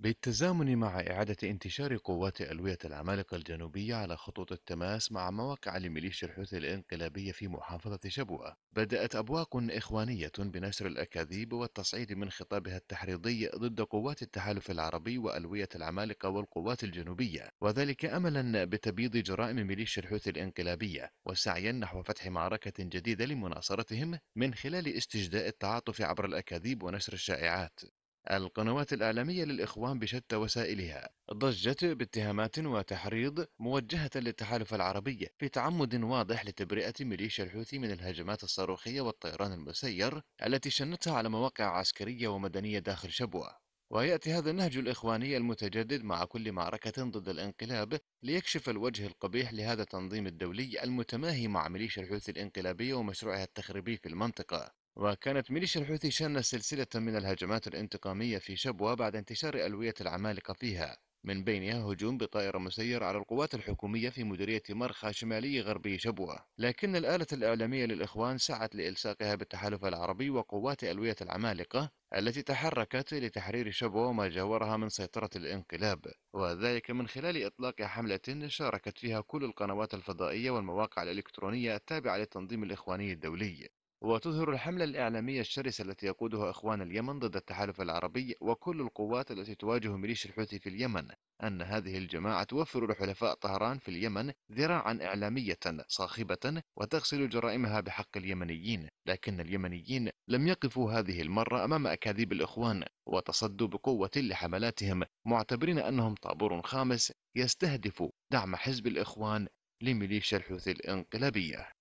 بالتزامن مع إعادة انتشار قوات ألوية العمالقة الجنوبية على خطوط التماس مع مواقع لميليشيا الحوثي الانقلابية في محافظة شبوة، بدأت أبواق إخوانية بنشر الأكاذيب والتصعيد من خطابها التحريضي ضد قوات التحالف العربي وألوية العمالقة والقوات الجنوبية، وذلك أملا بتبييض جرائم ميليشيا الحوثي الانقلابية وسعيا نحو فتح معركة جديدة لمناصرتهم من خلال استجداء التعاطف عبر الأكاذيب ونشر الشائعات. القنوات الإعلامية للإخوان بشتى وسائلها ضجت باتهامات وتحريض موجهة للتحالف العربي في تعمد واضح لتبرئة ميليشيا الحوثي من الهجمات الصاروخية والطيران المسير التي شنتها على مواقع عسكرية ومدنية داخل شبوة ويأتي هذا النهج الإخواني المتجدد مع كل معركة ضد الانقلاب ليكشف الوجه القبيح لهذا التنظيم الدولي المتماهي مع ميليشيا الحوثي الانقلابية ومشروعها التخريبي في المنطقة وكانت ميليشيا الحوثي شن سلسلة من الهجمات الانتقامية في شبوة بعد انتشار ألوية العمالقة فيها من بينها هجوم بطائرة مسيرة على القوات الحكومية في مديرية مرخى شمالي غربي شبوة لكن الآلة الإعلامية للإخوان سعت لإلصاقها بالتحالف العربي وقوات ألوية العمالقة التي تحركت لتحرير شبوة وما جاورها من سيطرة الانقلاب وذلك من خلال إطلاق حملة شاركت فيها كل القنوات الفضائية والمواقع الإلكترونية التابعة للتنظيم الإخواني الدولي وتظهر الحملة الإعلامية الشرسة التي يقودها إخوان اليمن ضد التحالف العربي وكل القوات التي تواجه ميليشيا الحوثي في اليمن أن هذه الجماعة توفر لحلفاء طهران في اليمن ذراعا إعلامية صاخبة وتغسل جرائمها بحق اليمنيين لكن اليمنيين لم يقفوا هذه المرة أمام أكاذيب الإخوان وتصدوا بقوة لحملاتهم معتبرين أنهم طابور خامس يستهدف دعم حزب الإخوان لميليشيا الحوثي الانقلابية